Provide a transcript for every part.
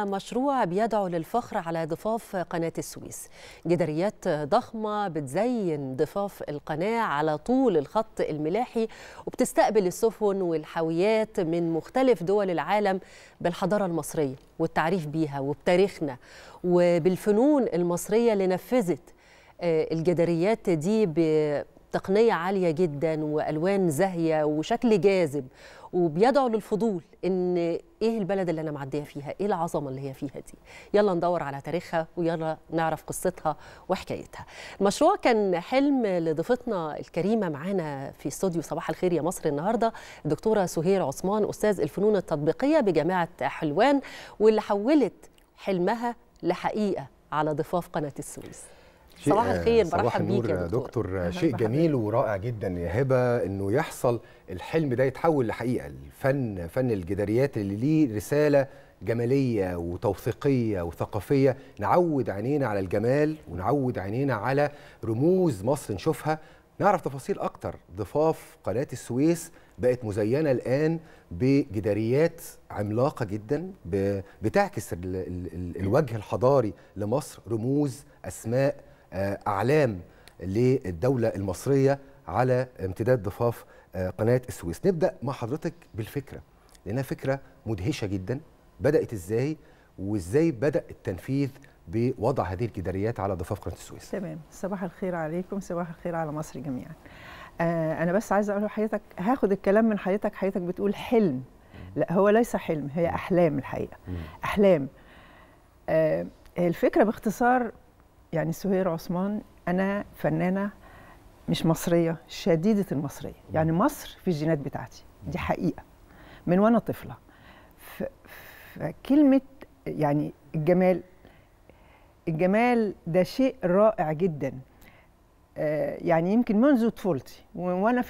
مشروع بيدعو للفخر على ضفاف قناة السويس جداريات ضخمة بتزين ضفاف القناة على طول الخط الملاحي وبتستقبل السفن والحاويات من مختلف دول العالم بالحضارة المصرية والتعريف بيها وبتاريخنا وبالفنون المصرية اللي نفذت آه، الجداريات دي بتقنية عالية جدا وألوان زاهية وشكل جاذب وبيدعو للفضول ان ايه البلد اللي انا معديه فيها ايه العظمه اللي هي فيها دي يلا ندور على تاريخها ويلا نعرف قصتها وحكايتها المشروع كان حلم لضيفتنا الكريمه معانا في استوديو صباح الخير يا مصر النهارده الدكتوره سهير عثمان استاذ الفنون التطبيقيه بجامعه حلوان واللي حولت حلمها لحقيقه على ضفاف قناه السويس صباح آه، الخير برحب بيك يا دكتور, دكتور شيء جميل ورائع جدا يا هبه انه يحصل الحلم ده يتحول لحقيقه الفن فن الجداريات اللي ليه رساله جماليه وتوثيقيه وثقافيه نعود عينينا على الجمال ونعود عينينا على رموز مصر نشوفها نعرف تفاصيل اكتر ضفاف قناه السويس بقت مزينه الان بجداريات عملاقه جدا بتعكس الوجه الحضاري لمصر رموز اسماء آه، اعلام للدوله المصريه على امتداد ضفاف آه، قناه السويس نبدا مع حضرتك بالفكره لانها فكره مدهشه جدا بدات ازاي وازاي بدا التنفيذ بوضع هذه الجداريات على ضفاف قناه السويس تمام صباح الخير عليكم صباح الخير على مصر جميعا آه، انا بس عايزه اقول لحضرتك هاخد الكلام من حضرتك حضرتك بتقول حلم لا هو ليس حلم هي احلام الحقيقه احلام آه الفكره باختصار يعني سهير عثمان انا فنانه مش مصريه شديده المصريه يعني مصر في الجينات بتاعتي دي حقيقه من وانا طفله فكلمه يعني الجمال الجمال ده شيء رائع جدا آه، يعني يمكن منذ طفولتي وانا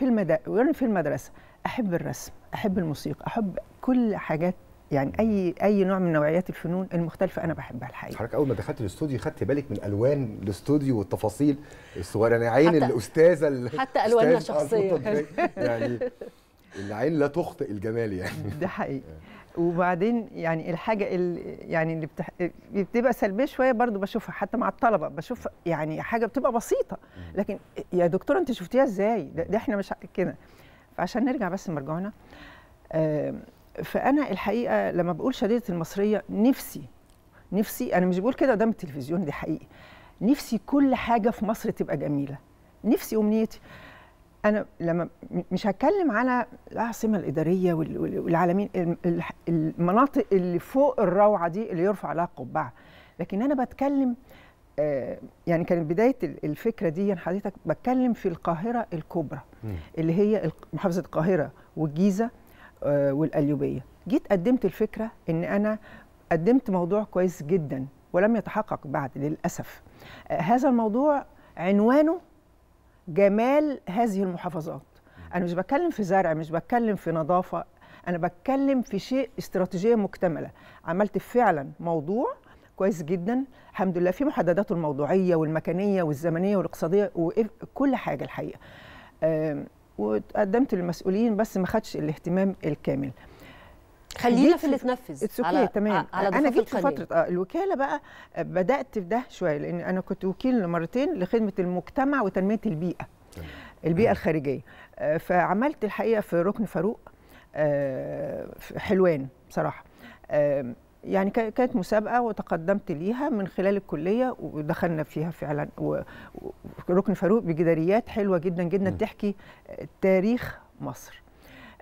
في المدرسه احب الرسم احب الموسيقى احب كل حاجات يعني اي اي نوع من نوعيات الفنون المختلفه انا بحبها الحقيقه حضرتك اول ما دخلت الاستوديو خدت بالك من الوان الاستوديو والتفاصيل الصغيره يعني عين الاستاذه حتى الوانها شخصيه آه، يعني العين لا تخطئ الجمال يعني ده حقيقي آه. وبعدين يعني الحاجه اللي يعني اللي بتح... بتبقى سلبيه شويه برضو بشوفها حتى مع الطلبه بشوف يعني حاجه بتبقى بسيطه لكن يا دكتوره انت شفتيها ازاي ده, احنا مش كده فعشان نرجع بس مرجعنا فانا الحقيقه لما بقول شديده المصريه نفسي نفسي انا مش بقول كده قدام التلفزيون دي حقيقي نفسي كل حاجه في مصر تبقى جميله نفسي امنيتي انا لما مش هتكلم على العاصمه الاداريه والعالمين المناطق اللي فوق الروعه دي اللي يرفع لها قبعه لكن انا بتكلم آه، يعني كانت بدايه الفكره دي يعني حضرتك بتكلم في القاهره الكبرى اللي هي محافظه القاهره والجيزه آه، والقليوبيه جيت قدمت الفكره ان انا قدمت موضوع كويس جدا ولم يتحقق بعد للاسف آه، هذا الموضوع عنوانه جمال هذه المحافظات انا مش بتكلم في زرع مش بتكلم في نظافه انا بتكلم في شيء استراتيجيه مكتمله عملت فعلا موضوع كويس جدا الحمد لله في محدداته الموضوعيه والمكانيه والزمنيه والاقتصاديه وكل حاجه الحقيقه وقدمت للمسؤولين بس ما خدش الاهتمام الكامل خلينا في اللي اتنفذ على, اوكي تمام على انا جيت في فتره اه الوكاله بقى بدات في ده شويه لان انا كنت وكيل مرتين لخدمه المجتمع وتنميه البيئه تمام. البيئه الخارجيه آه فعملت الحقيقه في ركن فاروق آه في حلوان بصراحه يعني كانت مسابقه وتقدمت ليها من خلال الكليه ودخلنا فيها فعلا وركن فاروق بجداريات حلوه جدا جدا تحكي تاريخ مصر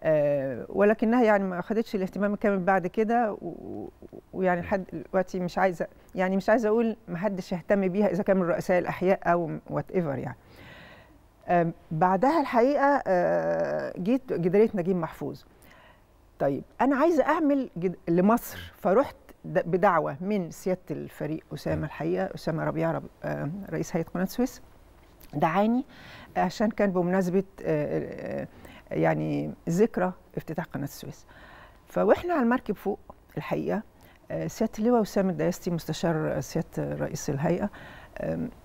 آه، ولكنها يعني ما اخذتش الاهتمام الكامل بعد كده ويعني لحد دلوقتي مش عايزه يعني مش عايزه اقول ما حدش اهتم بيها اذا كان من رؤساء الاحياء او وات ايفر يعني بعدها الحقيقه آه، جيت جداريه نجيب محفوظ طيب انا عايزه اعمل جد... لمصر فرحت بدعوه من سياده الفريق اسامه الحقيقه اسامه ربيع رب... آه، رئيس هيئه قناه السويس دعاني عشان كان بمناسبه آه، آه، يعني ذكرى افتتاح قناه السويس فواحنا على المركب فوق الحقيقه سياده اللواء وسام الدياستي مستشار سياده رئيس الهيئه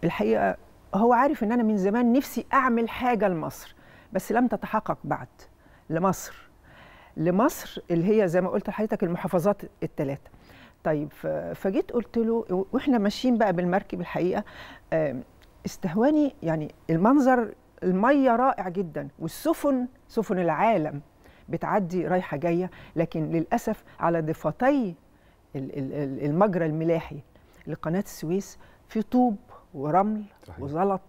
الحقيقه هو عارف ان انا من زمان نفسي اعمل حاجه لمصر بس لم تتحقق بعد لمصر لمصر اللي هي زي ما قلت لحضرتك المحافظات الثلاثه طيب فجيت قلت له واحنا ماشيين بقى بالمركب الحقيقه آه، استهواني يعني المنظر الميه رائع جدا والسفن سفن العالم بتعدي رايحه جايه لكن للاسف على ضفتي المجرى الملاحي لقناه السويس في طوب ورمل صحيح. وزلط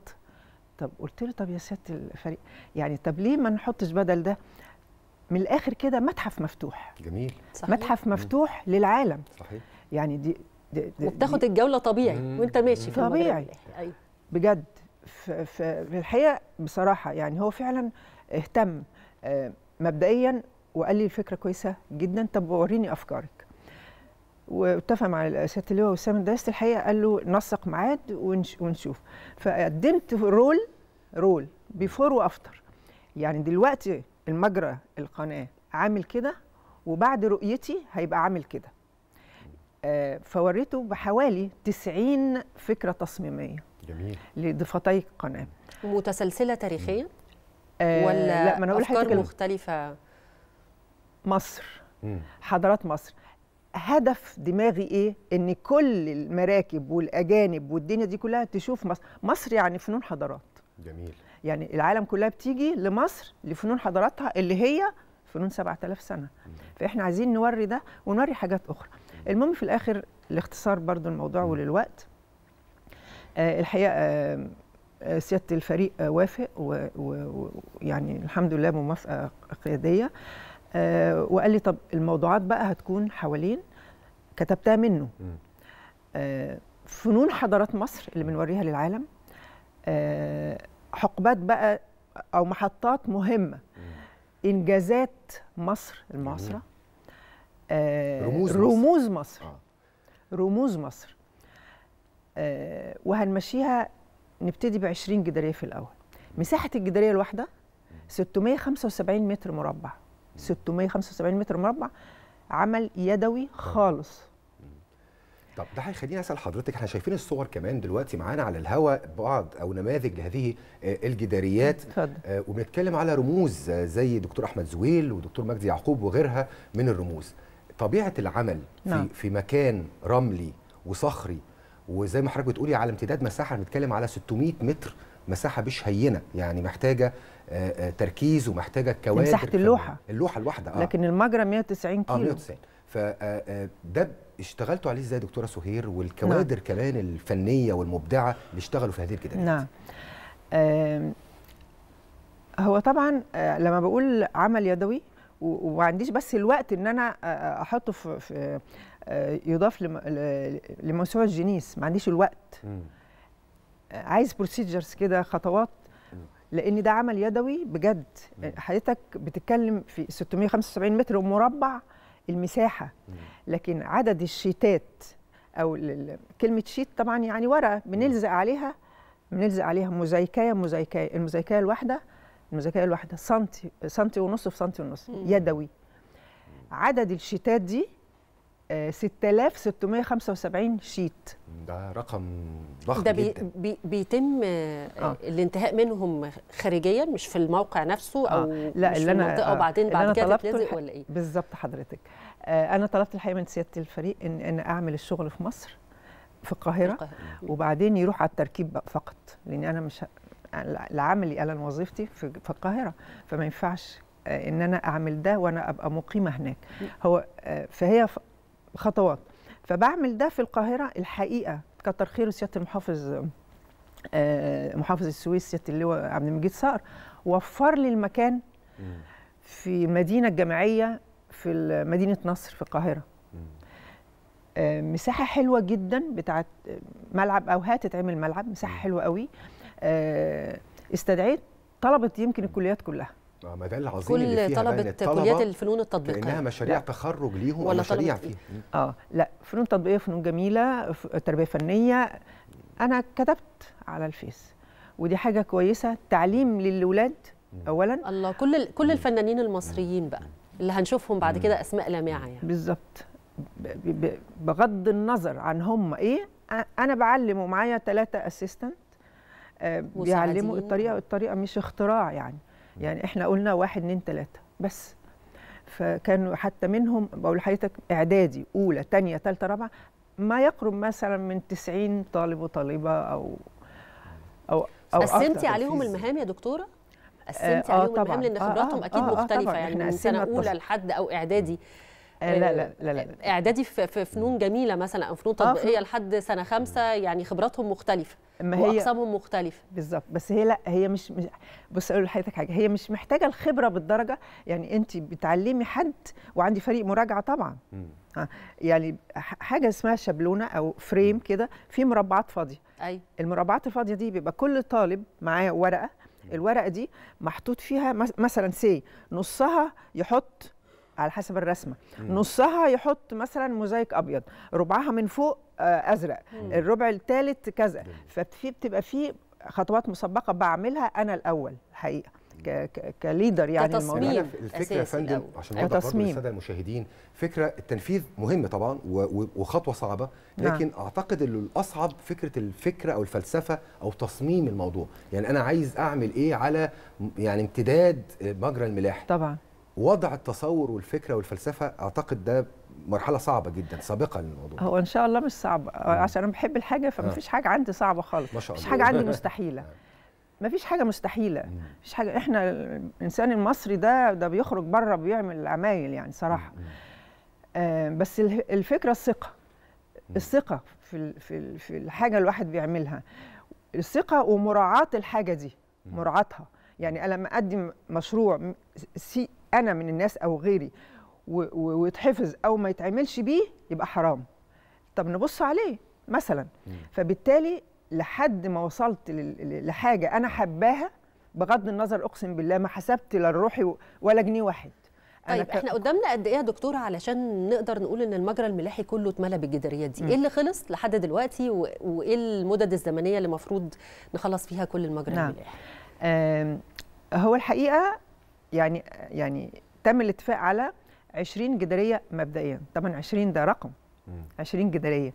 طب قلت له طب يا سياده الفريق يعني طب ليه ما نحطش بدل ده من الاخر كده متحف مفتوح جميل صحيح. متحف مفتوح مم. للعالم صحيح يعني دي, دي, دي وبتاخد الجوله طبيعي مم. وانت ماشي في طبيعي ايوه بجد في, الحقيقه بصراحه يعني هو فعلا اهتم آه، مبدئيا وقال لي الفكره كويسه جدا طب وريني افكارك واتفق مع اللي اللواء وسام الدرس الحقيقه قال له نسق ميعاد ونشوف فقدمت رول رول بيفور وافتر يعني دلوقتي المجرى القناه عامل كده وبعد رؤيتي هيبقى عامل كده آه، فوريته بحوالي 90 فكره تصميميه جميل لضفتي القناه متسلسله تاريخيه آه، ولا لا ما انا اقول افكار مختلفه مصر حضارات مصر هدف دماغي ايه ان كل المراكب والاجانب والدنيا دي كلها تشوف مصر مصر يعني فنون حضارات جميل يعني العالم كلها بتيجي لمصر لفنون حضاراتها اللي هي فنون 7000 سنه فاحنا عايزين نوري ده ونوري حاجات اخرى المهم في الاخر الاختصار برضو الموضوع وللوقت آه الحقيقه آه،, آه سياده الفريق آه وافق ويعني الحمد لله موافقه قياديه آه، وقال لي طب الموضوعات بقى هتكون حوالين كتبتها منه آه، فنون حضارات مصر اللي بنوريها للعالم حقبات بقى او محطات مهمه انجازات مصر المعاصره رموز, آه، رموز مصر, مصر. آه. رموز مصر آه وهنمشيها نبتدي ب 20 جداريه في الاول مساحه الجداريه الواحده 675 متر مربع 675 متر مربع عمل يدوي آه. خالص طب ده هيخليني اسال حضرتك احنا شايفين الصور كمان دلوقتي معانا على الهواء بعض او نماذج لهذه آه، الجداريات آه، وبنتكلم على رموز آه، زي دكتور احمد زويل ودكتور مجدي يعقوب وغيرها من الرموز طبيعه العمل نعم. في, في مكان رملي وصخري وزي ما حضرتك بتقولي على امتداد مساحه بنتكلم على 600 متر مساحه مش هينه يعني محتاجه تركيز ومحتاجه كوادر مساحه اللوحه اللوحه الواحده اه لكن المجرى 190 كيلو اه 190 فده آه، آه، اشتغلتوا عليه ازاي دكتوره سهير والكوادر نعم. كمان الفنيه والمبدعه اللي اشتغلوا في هذه الكتابات نعم هو طبعا آه، لما بقول عمل يدوي وما عنديش بس الوقت ان انا احطه في, في يضاف لموسوعه الجنيس ما عنديش الوقت م. عايز بروسيجرز كده خطوات لان ده عمل يدوي بجد حضرتك بتتكلم في 675 متر مربع المساحه لكن عدد الشيتات او كلمه شيت طبعا يعني ورقه بنلزق عليها بنلزق عليها مزيكايه مزيكايه المزيكايه الواحده المزيكايه الواحده سنتي سنتي ونص في سنتي ونص يدوي عدد الشيتات دي 6675 شيت ده رقم ضخم ده بي جدا بي بيتم آه. آه. الانتهاء منهم خارجيا مش في الموقع نفسه آه. او آه. لا مش اللي في المنطقه آه. وبعدين بعد كده تتلزق ولا ايه بالظبط حضرتك آه انا طلبت الحقيقه من سياده الفريق ان ان اعمل الشغل في مصر في القاهره, القاهرة. وبعدين يروح على التركيب فقط لان انا مش لعملي انا وظيفتي في, في القاهره فما ينفعش آه، ان انا اعمل ده وانا ابقى مقيمه هناك هو فهي خطوات فبعمل ده في القاهره الحقيقه كتر خيره سياده المحافظ آه، محافظ السويس سياده اللواء عبد المجيد صقر وفر لي المكان في المدينه الجامعيه في مدينه نصر في القاهره آه، مساحه حلوه جدا بتاعت ملعب او هتتعمل ملعب مساحه حلوه قوي آه، استدعيت طلبه يمكن الكليات كلها ما ده العظيم كل اللي فيها طلبه كليات الفنون التطبيقيه كانها مشاريع لا. تخرج ليهم ولا مشاريع فيها اه لا فنون تطبيقيه فنون جميله تربيه فنيه انا كتبت على الفيس ودي حاجه كويسه تعليم للولاد اولا الله كل كل الفنانين المصريين بقى اللي هنشوفهم بعد كده اسماء لامعه يعني بالظبط بغض النظر عن هم ايه انا بعلم ومعايا ثلاثه اسيستنت آه، بيعلموا الطريقه الطريقه مش اختراع يعني يعني احنا قلنا واحد اتنين تلاته بس فكانوا حتى منهم بقول لحضرتك اعدادي اولى تانية تالتة رابعه ما يقرب مثلا من 90 طالب وطالبه او او او قسمتي عليهم المهام يا دكتوره؟ قسمتي آه, آه، عليهم طبعا. المهام لان آه، خبراتهم آه اكيد آه مختلفه آه يعني من سنه اولى لحد او اعدادي آه لا, لا لا لا اعدادي في فنون جميله مثلا او فنون آه، تطبيقيه آه لحد سنه خمسه يعني خبراتهم مختلفه ما هي واقسامهم مختلفه بالظبط بس هي لا هي مش, مش بص اقول لحضرتك حاجه هي مش محتاجه الخبره بالدرجه يعني انت بتعلمي حد وعندي فريق مراجعه طبعا م. آه، يعني حاجه اسمها شابلونه او فريم كده في مربعات فاضيه ايوه المربعات الفاضيه دي بيبقى كل طالب معاه ورقه الورقه دي محطوط فيها مثلا سي نصها يحط على حسب الرسمه مم. نصها يحط مثلا موزايك ابيض ربعها من فوق آه، ازرق مم. الربع الثالث كذا ففي بتبقى في خطوات مسبقه بعملها انا الاول الحقيقه كليدر يعني كتصميم الفكره يا فندم عشان اوضح للساده المشاهدين فكره التنفيذ مهم طبعا وخطوه صعبه نعم. لكن نعم. اعتقد ان الاصعب فكره الفكره او الفلسفه او تصميم الموضوع يعني انا عايز اعمل ايه على يعني امتداد مجرى الملاحه طبعا وضع التصور والفكره والفلسفه اعتقد ده مرحله صعبه جدا سابقه للموضوع هو ان شاء الله مش صعب عشان انا بحب الحاجه فمفيش آه. حاجه عندي صعبه خالص ما شاء الله مفيش حاجه عندي مستحيله آه. مفيش حاجه مستحيله مفيش حاجه احنا الانسان المصري ده ده بيخرج بره بيعمل عمايل يعني صراحه آه بس الفكره الثقه الثقه في في في الحاجه الواحد بيعملها الثقه ومراعاه الحاجه دي مراعاتها يعني انا لما اقدم مشروع سي انا من الناس او غيري ويتحفظ او ما يتعملش بيه يبقى حرام طب نبص عليه مثلا فبالتالي لحد ما وصلت لحاجه انا حباها بغض النظر اقسم بالله ما حسبت لا لروحي ولا جنيه واحد طيب ك... احنا قدامنا قد ايه يا دكتوره علشان نقدر نقول ان المجرى الملاحي كله اتملى بالجداريات دي؟ ايه اللي خلص لحد دلوقتي و... وايه المدد الزمنيه اللي المفروض نخلص فيها كل المجرى نعم. الملاحي؟ هو الحقيقه يعني يعني تم الاتفاق على 20 جداريه مبدئيا طبعا 20 ده رقم 20 جداريه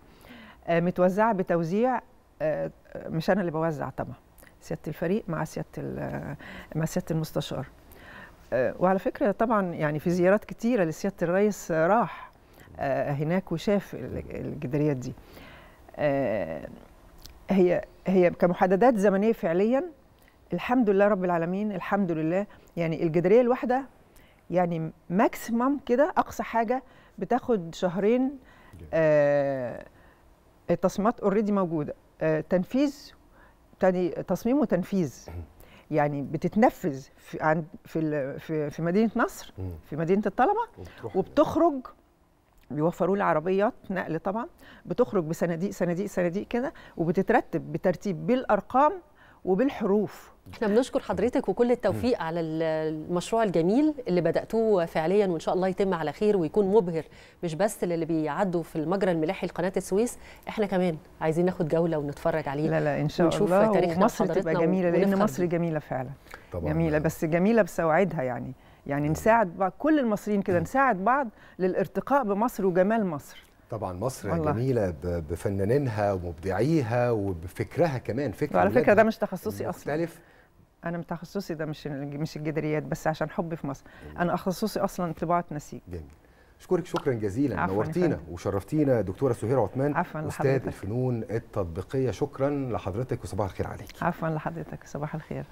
آه، متوزعه بتوزيع آه، مش انا اللي بوزع طبعا سياده الفريق مع سياده مع سياده المستشار آه، وعلى فكره طبعا يعني في زيارات كتيره لسياده الرئيس راح هناك وشاف الجداريات دي هي هي كمحددات زمنيه فعليا الحمد لله رب العالمين الحمد لله يعني الجداريه الواحده يعني ماكسيمم كده اقصى حاجه بتاخد شهرين آه التصميمات اوريدي موجوده آه تنفيذ تاني تصميم وتنفيذ يعني بتتنفذ في عند في في, في مدينه نصر في مدينه الطلبه وبتخرج بيوفروا لي عربيات نقل طبعا بتخرج بصناديق صناديق صناديق كده وبتترتب بترتيب بالارقام وبالحروف احنا بنشكر حضرتك وكل التوفيق على المشروع الجميل اللي بداتوه فعليا وان شاء الله يتم على خير ويكون مبهر مش بس للي بيعدوا في المجرى الملاحي لقناه السويس احنا كمان عايزين ناخد جوله ونتفرج عليه لا لا ان شاء ونشوف الله تاريخ مصر تبقى جميله لان مصر جميله فعلا طبعا جميله بس جميله بسواعدها يعني يعني نساعد بعض كل المصريين كده نساعد بعض للارتقاء بمصر وجمال مصر طبعا مصر والله. جميله بفنانينها ومبدعيها وبفكرها كمان فكره وعلى فكره ده مش تخصصي اصلا انا متخصصي تخصصي ده مش مش الجداريات بس عشان حبي في مصر جميل. انا تخصصي اصلا طباعه نسيج جميل اشكرك شكرا جزيلا نورتينا وشرفتينا دكتوره سهير عثمان عفوا استاذ الفنون التطبيقيه شكرا لحضرتك وصباح الخير عليك عفوا لحضرتك صباح الخير